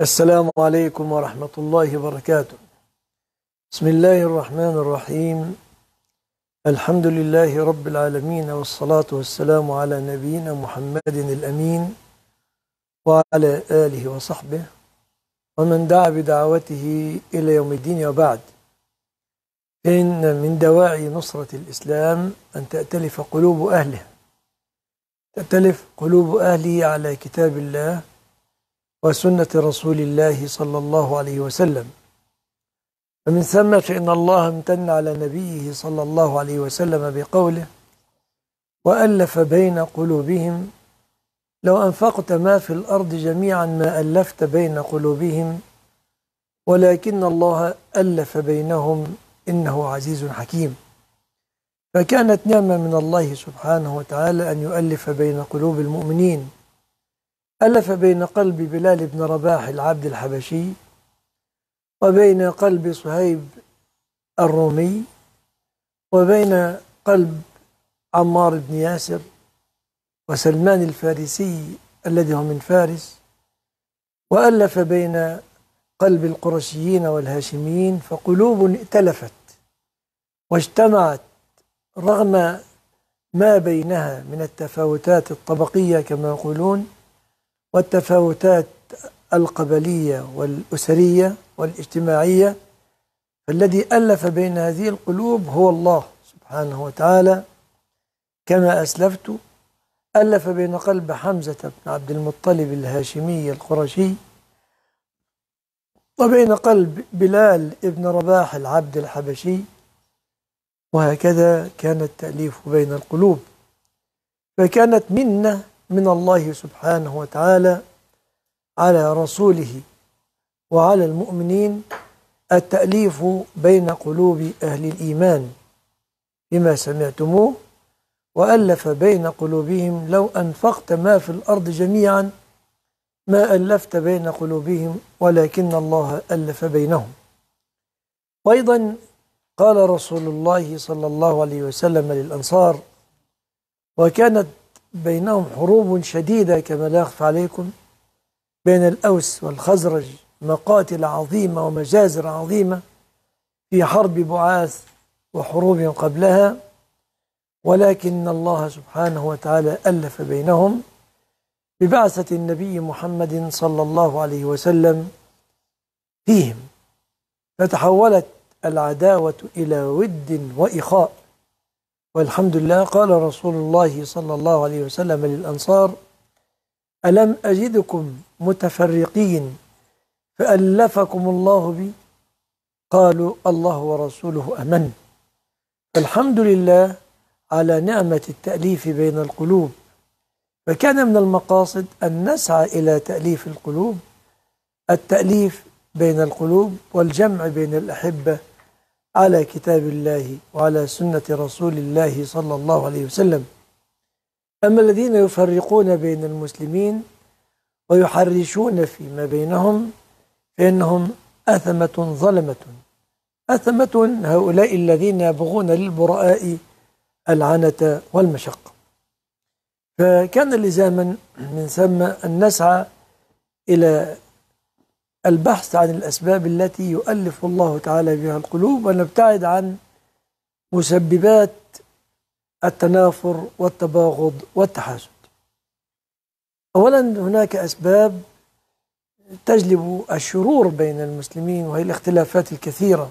السلام عليكم ورحمة الله وبركاته بسم الله الرحمن الرحيم الحمد لله رب العالمين والصلاة والسلام على نبينا محمد الأمين وعلى آله وصحبه ومن دعا بدعوته إلى يوم الدين وبعد إن من دواعي نصرة الإسلام أن تأتلف قلوب أهله تأتلف قلوب أهله على كتاب الله وسنة رسول الله صلى الله عليه وسلم فمن ثم فإن الله امتن على نبيه صلى الله عليه وسلم بقوله وألف بين قلوبهم لو أنفقت ما في الأرض جميعا ما ألفت بين قلوبهم ولكن الله ألف بينهم إنه عزيز حكيم فكانت نعمة من الله سبحانه وتعالى أن يؤلف بين قلوب المؤمنين ألف بين قلب بلال بن رباح العبد الحبشي وبين قلب صهيب الرومي وبين قلب عمار بن ياسر وسلمان الفارسي الذي هو من فارس وألف بين قلب القرشيين والهاشميين فقلوب ائتلفت واجتمعت رغم ما بينها من التفاوتات الطبقية كما يقولون والتفاوتات القبلية والأسرية والاجتماعية فالذي ألف بين هذه القلوب هو الله سبحانه وتعالى كما أسلفت ألف بين قلب حمزة بن عبد المطلب الهاشمي القرشي وبين قلب بلال ابن رباح العبد الحبشي وهكذا كان التأليف بين القلوب فكانت منة من الله سبحانه وتعالى على رسوله وعلى المؤمنين التأليف بين قلوب أهل الإيمان بما سمعتموه وألف بين قلوبهم لو أنفقت ما في الأرض جميعا ما ألفت بين قلوبهم ولكن الله ألف بينهم وأيضا قال رسول الله صلى الله عليه وسلم للأنصار وكانت بينهم حروب شديدة كما لا يخفى عليكم بين الأوس والخزرج مقاتل عظيمة ومجازر عظيمة في حرب بعاث وحروب قبلها ولكن الله سبحانه وتعالى ألف بينهم ببعثة النبي محمد صلى الله عليه وسلم فيهم فتحولت العداوة إلى ود وإخاء والحمد لله قال رسول الله صلى الله عليه وسلم للأنصار ألم أجدكم متفرقين فألفكم الله بي قالوا الله ورسوله أمن الحمد لله على نعمة التأليف بين القلوب فكان من المقاصد أن نسعى إلى تأليف القلوب التأليف بين القلوب والجمع بين الأحبة على كتاب الله وعلى سنة رسول الله صلى الله عليه وسلم أما الذين يفرقون بين المسلمين ويحرشون فيما بينهم فإنهم أثمة ظلمة أثمة هؤلاء الذين يبغون للبراء العنة والمشقة فكان لزاما من ثم أن نسعى إلى البحث عن الأسباب التي يؤلف الله تعالى بها القلوب ونبتعد عن مسببات التنافر والتباغض والتحاسد أولا هناك أسباب تجلب الشرور بين المسلمين وهي الاختلافات الكثيرة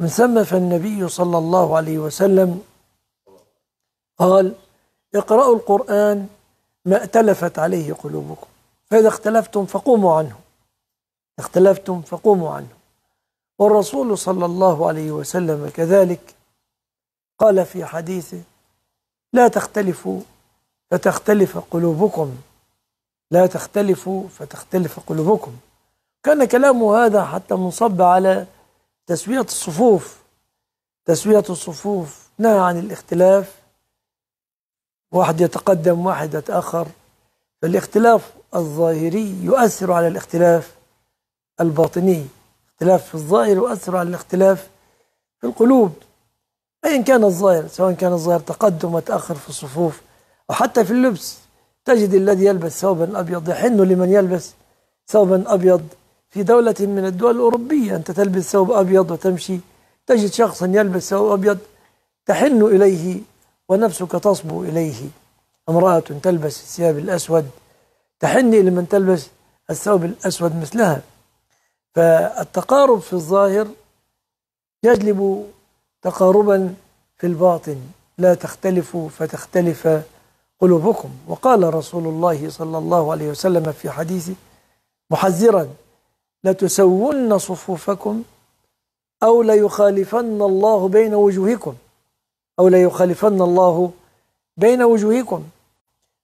من ثم فالنبي صلى الله عليه وسلم قال اقرأوا القرآن ما اتلفت عليه قلوبكم فإذا اختلفتم فقوموا عنه اختلفتم فقوموا عنه والرسول صلى الله عليه وسلم كذلك قال في حديثه لا تختلفوا فتختلف قلوبكم لا تختلفوا فتختلف قلوبكم كان كلامه هذا حتى منصب على تسوية الصفوف تسوية الصفوف نهى عن الاختلاف واحد يتقدم واحد يتأخر فالاختلاف الظاهري يؤثر على الاختلاف الباطني اختلاف في الظاهر وأثر على الاختلاف في القلوب أيا كان الظاهر سواء كان الظاهر تقدم وتأخر في الصفوف أو حتى في اللبس تجد الذي يلبس ثوبا أبيض يحن لمن يلبس ثوبا أبيض في دولة من الدول الأوروبية أنت تلبس ثوب أبيض وتمشي تجد شخصا يلبس ثوب أبيض تحن إليه ونفسك تصبو إليه امرأة تلبس الثياب الأسود تحن لمن تلبس الثوب الأسود مثلها فالتقارب في الظاهر يجلب تقاربا في الباطن لا تختلفوا فتختلف قلوبكم وقال رسول الله صلى الله عليه وسلم في حديثه محذرا لتسون صفوفكم أو ليخالفن الله بين وجوهكم أو ليخالفن الله بين وجوهكم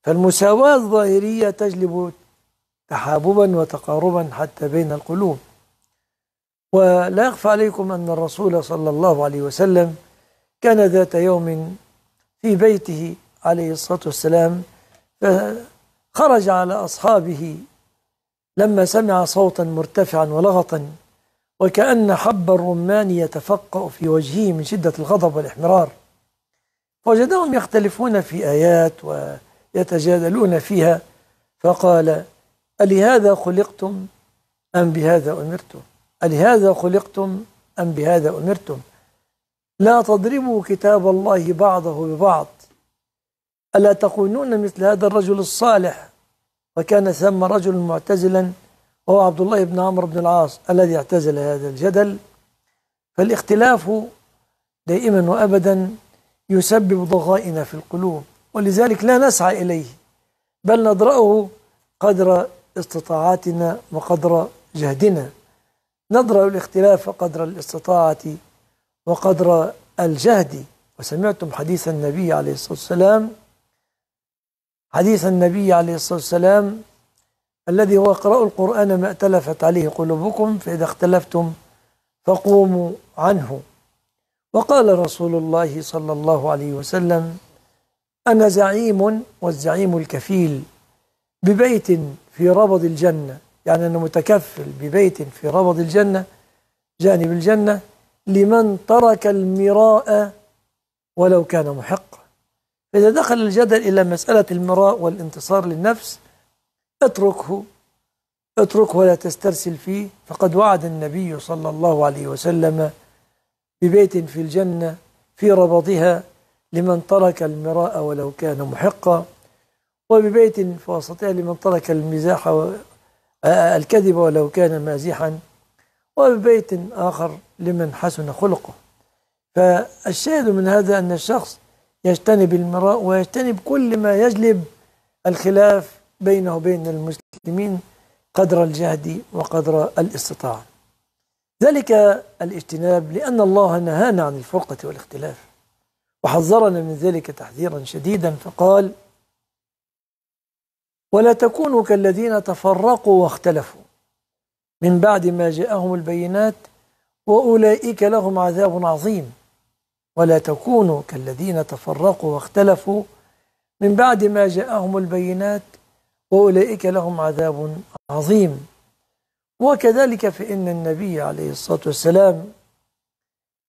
فالمساواة الظاهرية تجلب تحاببا وتقاربا حتى بين القلوب ولا يخفى عليكم أن الرسول صلى الله عليه وسلم كان ذات يوم في بيته عليه الصلاة والسلام فخرج على أصحابه لما سمع صوتا مرتفعا ولغطا وكأن حب الرمان يتفقأ في وجهه من شدة الغضب والإحمرار وجدهم يختلفون في آيات ويتجادلون فيها فقال ألهذا خلقتم أم بهذا أمرتم ألهذا خلقتم أم بهذا أمرتم لا تضربوا كتاب الله بعضه ببعض ألا تقولون مثل هذا الرجل الصالح وكان ثم رجل معتزلا وهو عبد الله بن عمرو بن العاص الذي اعتزل هذا الجدل فالاختلاف دائما وأبدا يسبب ضغائن في القلوب ولذلك لا نسعى إليه بل ندرأه قدر استطاعاتنا وقدر جهدنا نظرة الاختلاف قدر الاستطاعة وقدر الجهد وسمعتم حديث النبي عليه الصلاة والسلام حديث النبي عليه الصلاة والسلام الذي هو اقرأوا القرآن ما ائتلفت عليه قلوبكم فإذا اختلفتم فقوموا عنه وقال رسول الله صلى الله عليه وسلم أنا زعيم والزعيم الكفيل ببيت في ربض الجنة يعني أنه متكفل ببيت في ربض الجنة جانب الجنة لمن ترك المراء ولو كان محقا فإذا دخل الجدل إلى مسألة المراء والانتصار للنفس اتركه اتركه ولا تسترسل فيه فقد وعد النبي صلى الله عليه وسلم ببيت في الجنة في ربضها لمن ترك المراء ولو كان محقا وببيت في وسطها لمن ترك المزاح آه، الكذب ولو كان مازحا وببيت آخر لمن حسن خلقه فالشاهد من هذا أن الشخص يجتنب المراء ويجتنب كل ما يجلب الخلاف بينه وبين المسلمين قدر الجهد وقدر الاستطاعة ذلك الاجتناب لأن الله نهانا عن الفرقة والاختلاف وحذرنا من ذلك تحذيرا شديدا فقال ولا تكونوا كالذين تفرقوا واختلفوا من بعد ما جاءهم البينات واولئك لهم عذاب عظيم ولا تكونوا كالذين تفرقوا واختلفوا من بعد ما جاءهم البينات واولئك لهم عذاب عظيم وكذلك فان النبي عليه الصلاه والسلام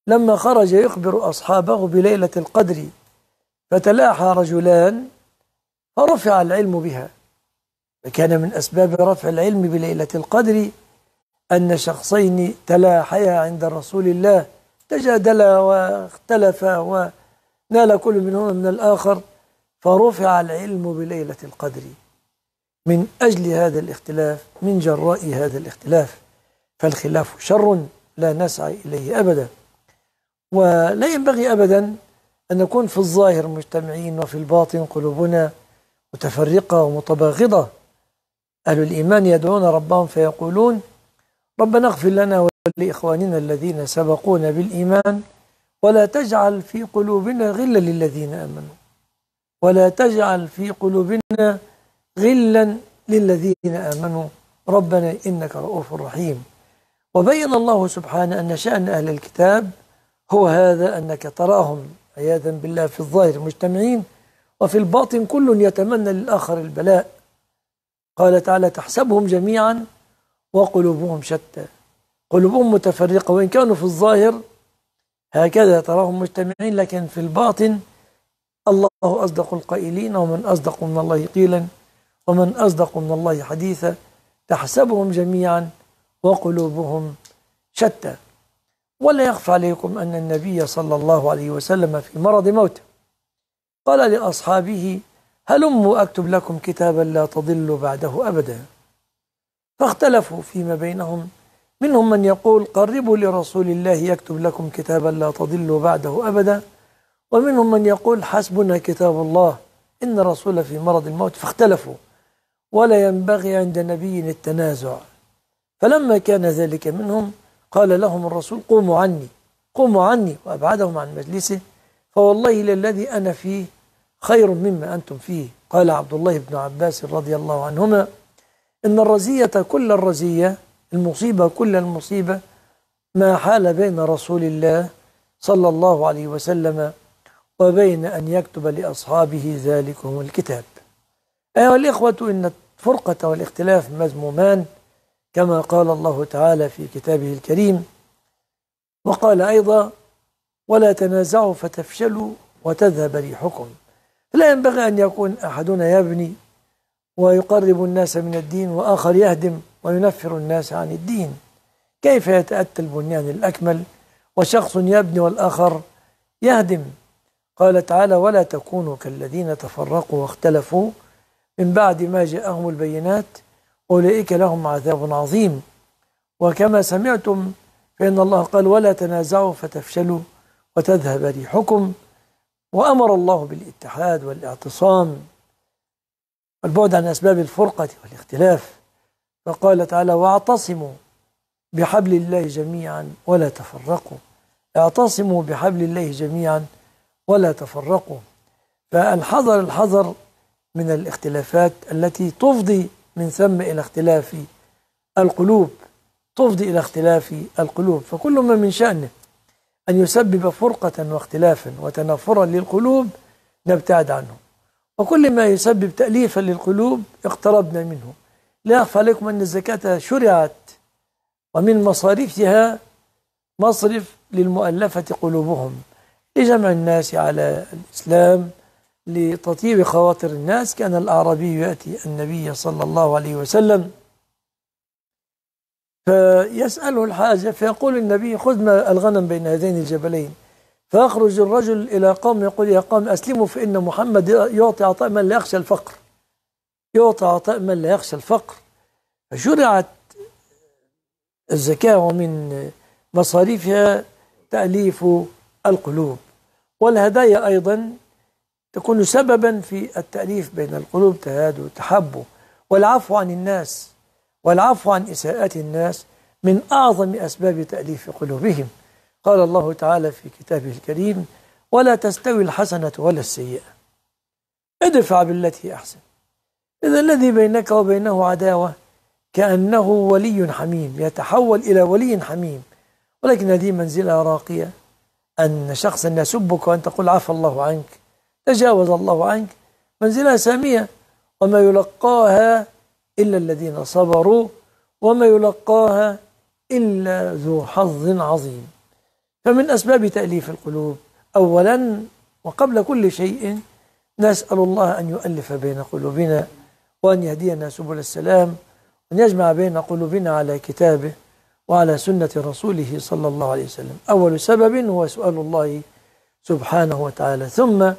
لما خرج يخبر اصحابه بليله القدر فتلاحى رجلان فرفع العلم بها فكان من أسباب رفع العلم بليلة القدر أن شخصين تلاحيا عند رسول الله تجادلا واختلفا ونال كل منهما من الآخر فرفع العلم بليلة القدر من أجل هذا الاختلاف من جراء هذا الاختلاف فالخلاف شر لا نسعى إليه أبدا ولا ينبغي أبدا أن نكون في الظاهر مجتمعين وفي الباطن قلوبنا متفرقة ومتباغضة أهل الإيمان يدعون ربهم فيقولون ربنا اغفر لنا ولإخواننا الذين سبقونا بالإيمان ولا تجعل في قلوبنا غلا للذين آمنوا ولا تجعل في قلوبنا غلا للذين آمنوا ربنا إنك رؤوف رحيم وبين الله سبحانه أن شأن أهل الكتاب هو هذا أنك تراهم عياذا بالله في الظاهر مجتمعين وفي الباطن كل يتمنى للآخر البلاء قال تعالى تحسبهم جميعا وقلوبهم شتى قلوبهم متفرقة وإن كانوا في الظاهر هكذا تراهم مجتمعين لكن في الباطن الله أصدق القائلين ومن أصدق من الله قيلا ومن أصدق من الله حديثا تحسبهم جميعا وقلوبهم شتى ولا يخفى عليكم أن النبي صلى الله عليه وسلم في مرض موته قال لأصحابه هلموا أكتب لكم كتابا لا تضلوا بعده أبدا فاختلفوا فيما بينهم منهم من يقول قربوا لرسول الله يكتب لكم كتابا لا تضلوا بعده أبدا ومنهم من يقول حسبنا كتاب الله إن الرسول في مرض الموت فاختلفوا ولا ينبغي عند نبي التنازع فلما كان ذلك منهم قال لهم الرسول قوموا عني قوموا عني وأبعدهم عن مجلسه فوالله للذي أنا فيه خير مما أنتم فيه قال عبد الله بن عباس رضي الله عنهما إن الرزية كل الرزية المصيبة كل المصيبة ما حال بين رسول الله صلى الله عليه وسلم وبين أن يكتب لأصحابه ذلكم الكتاب أيها الإخوة إن الفرقة والاختلاف مذمومان كما قال الله تعالى في كتابه الكريم وقال أيضا ولا تنازعوا فتفشلوا وتذهب ريحكم لا ينبغي أن يكون أحدنا يبني ويقرب الناس من الدين وآخر يهدم وينفر الناس عن الدين كيف يتأتى البنيان الأكمل وشخص يبني والآخر يهدم قال تعالى ولا تكونوا كالذين تفرقوا واختلفوا من بعد ما جاءهم البينات أولئك لهم عذاب عظيم وكما سمعتم فإن الله قال ولا تنازعوا فتفشلوا وتذهب ريحكم وأمر الله بالاتحاد والاعتصام والبعد عن أسباب الفرقة والاختلاف فقال تعالى واعتصموا بحبل الله جميعا ولا تفرقوا اعتصموا بحبل الله جميعا ولا تفرقوا فالحذر الحذر من الاختلافات التي تفضي من ثم إلى اختلاف القلوب تفضي إلى اختلاف القلوب فكل ما من شأنه أن يسبب فرقة واختلافا وتنافرا للقلوب نبتعد عنه وكل ما يسبب تأليفا للقلوب اقتربنا منه لا أخفى عليكم أن الزكاة شرعت ومن مصاريفها مصرف للمؤلفة قلوبهم لجمع الناس على الإسلام لتطيب خواطر الناس كان الأعرابي يأتي النبي صلى الله عليه وسلم فيسأله الحاجة فيقول النبي خذنا الغنم بين هذين الجبلين فيخرج الرجل إلى قوم يقول يا قوم أسلموا فإن محمد يعطي عطاء من لا يخشى الفقر يعطي عطاء من لا يخشى الفقر فشرعت الزكاة ومن مصاريفها تأليف القلوب والهدايا أيضا تكون سببا في التأليف بين القلوب تهاد تحبوا والعفو عن الناس والعفو عن إساءات الناس من أعظم أسباب تأليف قلوبهم قال الله تعالى في كتابه الكريم ولا تستوي الحسنة ولا السيئة ادفع بالتي أحسن إذا الذي بينك وبينه عداوة كأنه ولي حميم يتحول إلى ولي حميم ولكن هذه منزلة راقية أن شخصا يسبك وأن تقول عفى الله عنك تجاوز الله عنك منزلة سامية وما يلقاها إلا الذين صبروا وما يلقاها إلا ذو حظ عظيم فمن أسباب تأليف القلوب أولا وقبل كل شيء نسأل الله أن يؤلف بين قلوبنا وأن يهدينا سبل السلام وأن يجمع بين قلوبنا على كتابه وعلى سنة رسوله صلى الله عليه وسلم أول سبب هو سؤال الله سبحانه وتعالى ثم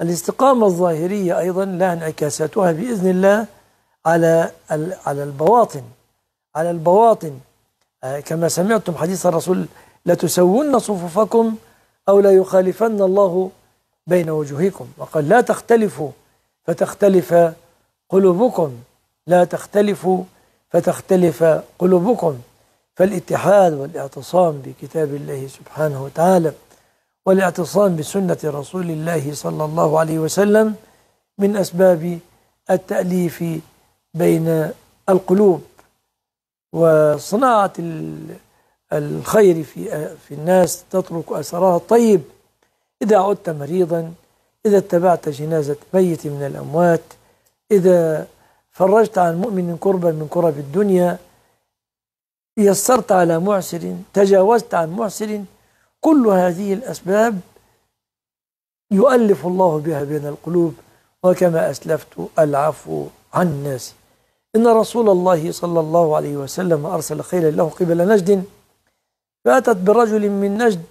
الاستقامة الظاهرية أيضا لها انعكاساتها بإذن الله على على البواطن على البواطن آه، كما سمعتم حديث الرسول لا تسوون صفوفكم أو لا يخالفن الله بين وجوهكم وقال لا تختلفوا فتختلف قلوبكم لا تختلفوا فتختلف قلوبكم فالاتحاد والاعتصام بكتاب الله سبحانه وتعالى والاعتصام بسنة رسول الله صلى الله عليه وسلم من أسباب التأليف بين القلوب وصناعة الخير في في الناس تترك أثرها الطيب إذا عدت مريضا إذا اتبعت جنازة ميت من الأموات إذا فرجت عن مؤمن كربا من كرب الدنيا يسرت على معسر تجاوزت عن معسر كل هذه الأسباب يؤلف الله بها بين القلوب وكما أسلفت العفو عن الناس إن رسول الله صلى الله عليه وسلم أرسل خيلا له قبل نجد فأتت برجل من نجد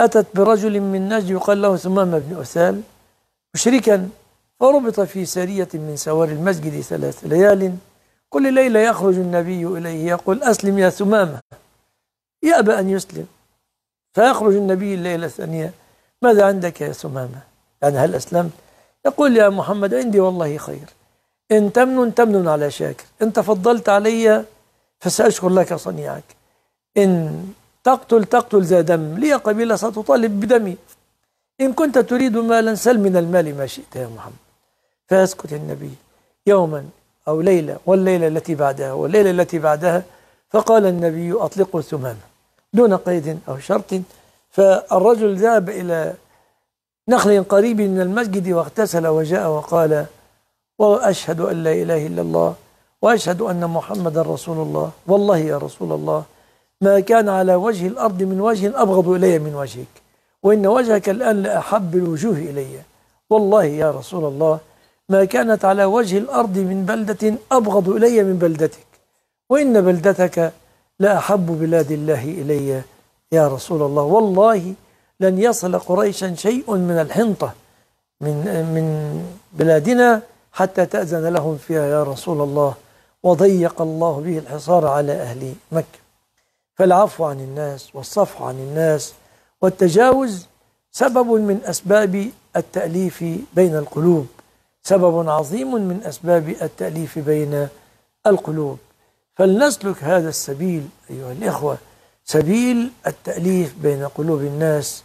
أتت برجل من نجد يقال له ثمامة بن أسال مشركا فربط في سرية من سوار المسجد ثلاث ليال كل ليلة يخرج النبي إليه يقول أسلم يا ثمامة يأبى أن يسلم فيخرج النبي الليلة الثانية ماذا عندك يا ثمامة يعني هل أسلمت يقول يا محمد عندي والله خير إن تمنن تمنن على شاكر إن تفضلت علي فسأشكر لك صنيعك إن تقتل تقتل ذا دم لي قبيلة ستطالب بدمي إن كنت تريد مالا سل من المال ما شئت يا محمد فيسكت النبي يوما أو ليلة والليلة التي بعدها والليلة التي بعدها فقال النبي أطلقوا الثمامه دون قيد أو شرط فالرجل ذهب إلى نخل قريب من المسجد واغتسل وجاء وقال وأشهد أن لا إله إلا الله وأشهد أن محمدا رسول الله والله يا رسول الله ما كان على وجه الأرض من وجه أبغض إلي من وجهك وإن وجهك الآن لأحب الوجوه إلي والله يا رسول الله ما كانت على وجه الأرض من بلدة أبغض إلي من بلدتك وإن بلدتك لأحب بلاد الله إلي يا رسول الله والله لن يصل قريشا شيء من الحنطة من من بلادنا حتى تأذن لهم فيها يا رسول الله وضيق الله به الحصار على أهل مكة فالعفو عن الناس والصفح عن الناس والتجاوز سبب من أسباب التأليف بين القلوب سبب عظيم من أسباب التأليف بين القلوب فلنسلك هذا السبيل أيها الإخوة سبيل التأليف بين قلوب الناس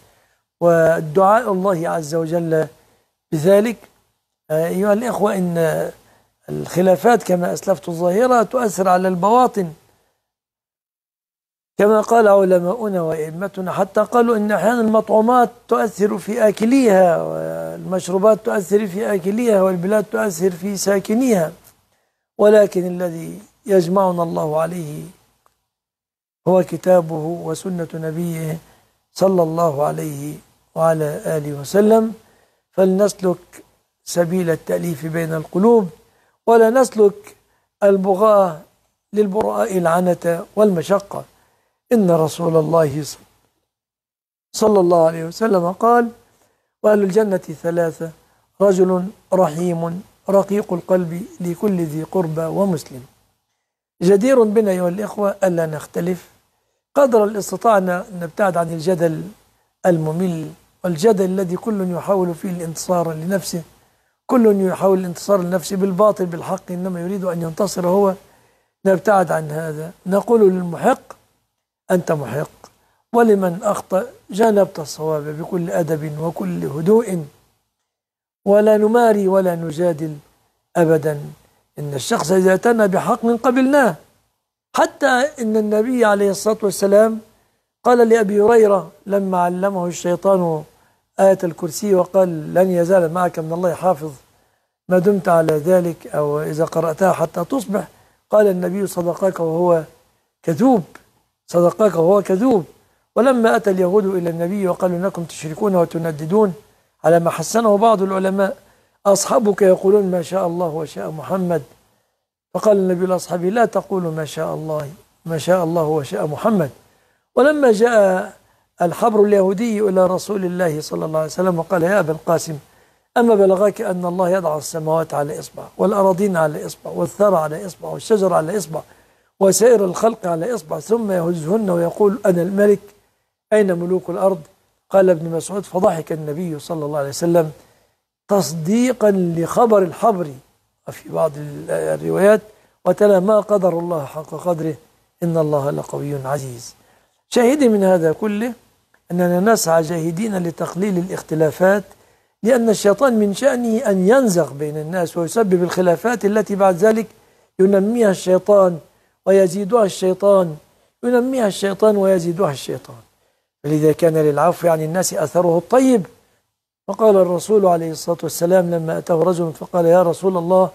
والدعاء الله عز وجل بذلك أيها الإخوة إن الخلافات كما أسلفت الظاهرة تؤثر على البواطن كما قال علماؤنا وائمتنا حتى قالوا ان احيانا المطعومات تؤثر في اكليها والمشروبات تؤثر في اكليها والبلاد تؤثر في ساكنيها ولكن الذي يجمعنا الله عليه هو كتابه وسنه نبيه صلى الله عليه وعلى اله وسلم فلنسلك سبيل التأليف بين القلوب ولا نسلك البغاة للبراء العنة والمشقة إن رسول الله صلى الله عليه وسلم قال وأهل الجنة ثلاثة رجل رحيم رقيق القلب لكل ذي قربى ومسلم جدير بنا أيها الإخوة ألا نختلف قدر الاستطاعة نبتعد عن الجدل الممل والجدل الذي كل يحاول فيه الانتصار لنفسه كل يحاول الانتصار النفسي بالباطل بالحق إنما يريد أن ينتصر هو نبتعد عن هذا نقول للمحق أنت محق ولمن أخطأ جانبت الصواب بكل أدب وكل هدوء ولا نماري ولا نجادل أبدا إن الشخص إذا أتانا بحق من قبلناه حتى إن النبي عليه الصلاة والسلام قال لأبي هريرة لما علمه الشيطان آية الكرسي وقال لن يزال معك من الله حافظ ما دمت على ذلك أو إذا قرأتها حتى تصبح قال النبي صدقك وهو كذوب صدقك وهو كذوب ولما أتى اليهود إلى النبي وقالوا إنكم تشركون وتنددون على ما حسنه بعض العلماء أصحابك يقولون ما شاء الله وشاء محمد فقال النبي لأصحابه لا تقولوا ما شاء الله ما شاء الله وشاء محمد ولما جاء الحبر اليهودي إلى رسول الله صلى الله عليه وسلم وقال يا أبا القاسم أما بلغك أن الله يضع السماوات على إصبع والأراضين على إصبع والثرى على إصبع والشجر على إصبع وسائر الخلق على إصبع ثم يهزهن ويقول أنا الملك أين ملوك الأرض قال ابن مسعود فضحك النبي صلى الله عليه وسلم تصديقا لخبر الحبر في بعض الروايات وتلا ما قدر الله حق قدره إن الله لقوي عزيز شاهدي من هذا كله أننا نسعى جاهدين لتقليل الاختلافات لأن الشيطان من شأنه أن ينزغ بين الناس ويسبب الخلافات التي بعد ذلك ينميها الشيطان ويزيدها الشيطان ينميها الشيطان ويزيدها الشيطان ولذا كان للعفو عن الناس أثره الطيب فقال الرسول عليه الصلاة والسلام لما أتاه رجل فقال يا رسول الله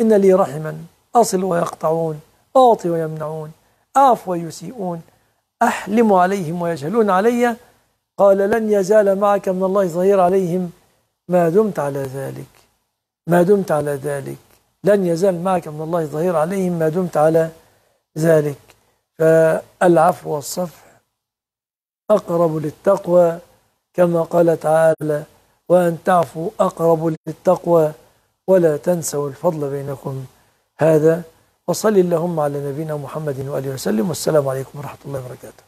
إن لي رحما أصل ويقطعون أعطي ويمنعون أعف ويسيئون أحلم عليهم ويجهلون علي قال لن يزال معك من الله ظهير عليهم ما دمت على ذلك ما دمت على ذلك لن يزال معك من الله ظهير عليهم ما دمت على ذلك فالعفو والصفح أقرب للتقوى كما قال تعالى وأن تعفوا أقرب للتقوى ولا تنسوا الفضل بينكم هذا وصل اللهم على نبينا محمد وآله وسلم والسلام عليكم ورحمة الله وبركاته